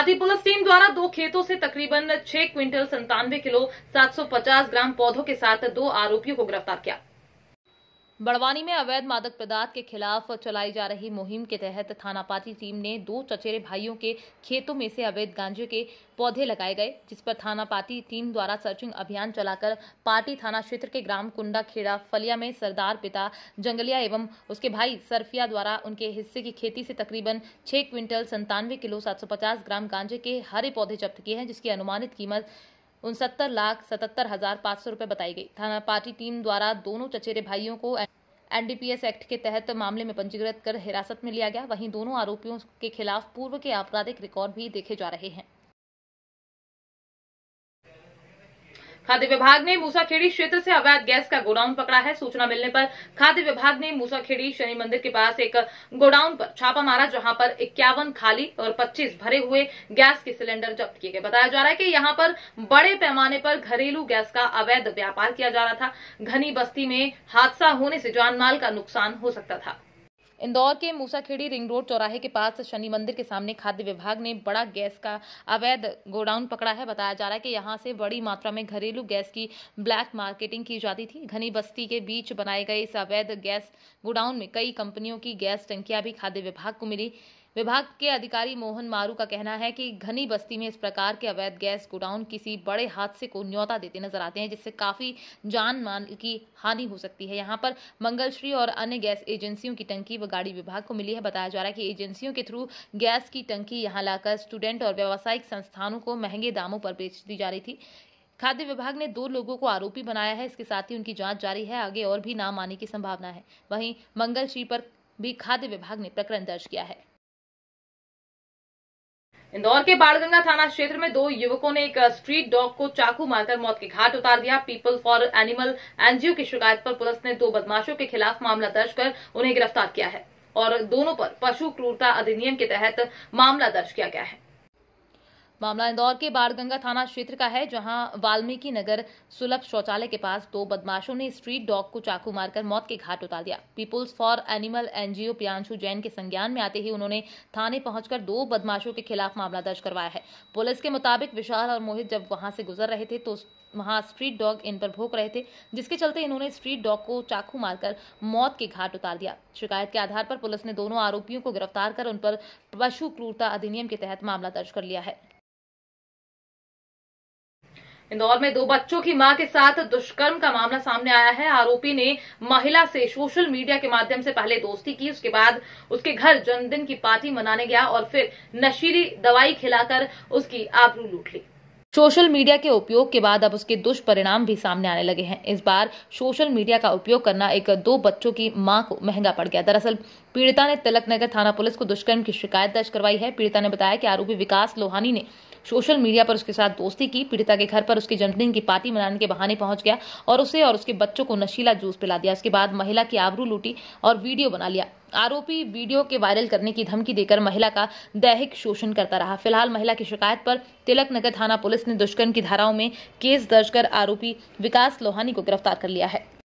साथ ही police team द्वारा दो खेतों से तकरीबन छह क्विंटल संतानवे किलो 750 ग्राम पौधों के साथ दो आरोपियों को गिरफ्तार किया बड़वानी में अवैध मादक पदार्थ के खिलाफ चलाई जा रही मुहिम के तहत थानापाती टीम ने दो चचेरे भाइयों के खेतों में से अवैध गांजे के पौधे लगाए गए जिस पर थानापाती टीम द्वारा सर्चिंग अभियान चलाकर पाटी थाना क्षेत्र के ग्राम कुंडा खेड़ा फलिया में सरदार पिता जंगलिया एवं उसके भाई सरफिया द्वारा उनके हिस्से की खेती से तकरीबन छह क्विंटल संतानवे किलो सात ग्राम गांजे के हरे पौधे जब्त किए हैं जिसकी अनुमानित कीमत उनसत्तर लाख सतहत्तर हजार पांच सौ रुपये बताई गई थाना पार्टी टीम द्वारा दोनों चचेरे भाइयों को एनडीपीएस एक्ट के तहत मामले में पंजीकृत कर हिरासत में लिया गया वहीं दोनों आरोपियों के खिलाफ पूर्व के आपराधिक रिकॉर्ड भी देखे जा रहे हैं खाद्य विभाग ने मूसाखेड़ी क्षेत्र से अवैध गैस का गोडाउन पकड़ा है सूचना मिलने पर खाद्य विभाग ने मूसाखेड़ी शनि मंदिर के पास एक गोडाउन पर छापा मारा जहां पर इक्यावन खाली और 25 भरे हुए गैस के सिलेंडर जब्त किए गए बताया जा रहा है कि यहां पर बड़े पैमाने पर घरेलू गैस का अवैध व्यापार किया जा रहा था घनी बस्ती में हादसा होने से जानमाल का नुकसान हो सकता था इंदौर के मूसाखेड़ी रिंग रोड चौराहे के पास शनि मंदिर के सामने खाद्य विभाग ने बड़ा गैस का अवैध गोडाउन पकड़ा है बताया जा रहा है कि यहाँ से बड़ी मात्रा में घरेलू गैस की ब्लैक मार्केटिंग की जाती थी घनी बस्ती के बीच बनाए गए इस अवैध गैस गोडाउन में कई कंपनियों की गैस टंकियां भी खाद्य विभाग को मिली विभाग के अधिकारी मोहन मारू का कहना है कि घनी बस्ती में इस प्रकार के अवैध गैस गोडाउन किसी बड़े हादसे को न्योता देते नजर आते हैं जिससे काफी जान मान की हानि हो सकती है यहाँ पर मंगलश्री और अन्य गैस एजेंसियों की टंकी व गाड़ी विभाग को मिली है बताया जा रहा है कि एजेंसियों के थ्रू गैस की टंकी यहाँ लाकर स्टूडेंट और व्यावसायिक संस्थानों को महंगे दामों पर बेच दी जा रही थी खाद्य विभाग ने दो लोगों को आरोपी बनाया है इसके साथ ही उनकी जांच जारी है आगे और भी नाम आने की संभावना है वहीं मंगलश्री पर भी खाद्य विभाग ने प्रकरण दर्ज किया है इंदौर के बाड़गंगा थाना क्षेत्र में दो युवकों ने एक स्ट्रीट डॉग को चाकू मारकर मौत के घाट उतार दिया पीपल फॉर एनिमल एनजीओ की शिकायत पर पुलिस ने दो बदमाशों के खिलाफ मामला दर्ज कर उन्हें गिरफ्तार किया है और दोनों पर पशु क्रूरता अधिनियम के तहत मामला दर्ज किया गया है मामला इंदौर के बाड़गंगा थाना क्षेत्र का है जहां वाल्मीकि नगर सुलभ शौचालय के पास दो बदमाशों ने स्ट्रीट डॉग को चाकू मारकर मौत के घाट उतार दिया peoples for animal NGO Pyanshu Jain के संज्ञान में आते ही उन्होंने थाने पहुंचकर दो बदमाशों के खिलाफ मामला दर्ज करवाया है पुलिस के मुताबिक विशाल और मोहित जब वहां से गुजर रहे थे तो वहां स्ट्रीट डॉग इन पर भोंक रहे थे जिसके चलते इन्होंने स्ट्रीट डॉग को चाकू मारकर मौत के घाट उतार दिया शिकायत के आधार पर पुलिस ने दोनों आरोपियों को गिरफ्तार कर उन पर पशु क्रूरता अधिनियम के तहत मामला दर्ज कर लिया है इंदौर में दो बच्चों की मां के साथ दुष्कर्म का मामला सामने आया है आरोपी ने महिला से सोशल मीडिया के माध्यम से पहले दोस्ती की उसके बाद उसके घर जन्मदिन की पार्टी मनाने गया और फिर नशीली दवाई खिलाकर उसकी आबरू लूट ली सोशल मीडिया के उपयोग के बाद अब उसके दुष्परिणाम भी सामने आने लगे हैं इस बार सोशल मीडिया का उपयोग करना एक दो बच्चों की मां को महंगा पड़ गया दरअसल पीड़िता ने तिलकनगर थाना पुलिस को दुष्कर्म की शिकायत दर्ज करवाई है पीड़िता ने बताया कि आरोपी विकास लोहानी ने सोशल मीडिया पर उसके साथ दोस्ती की पीड़िता के घर पर उसके जन्मदिन की पार्टी मनाने के बहाने पहुंच गया और उसे और उसके बच्चों को नशीला जूस पिला दिया उसके बाद महिला की आबरू लूटी और वीडियो बना लिया आरोपी वीडियो के वायरल करने की धमकी देकर महिला का दैहिक शोषण करता रहा फिलहाल महिला की शिकायत पर तिलक नगर थाना पुलिस ने दुष्कर्म की धाराओं में केस दर्ज कर आरोपी विकास लोहानी को गिरफ्तार कर लिया है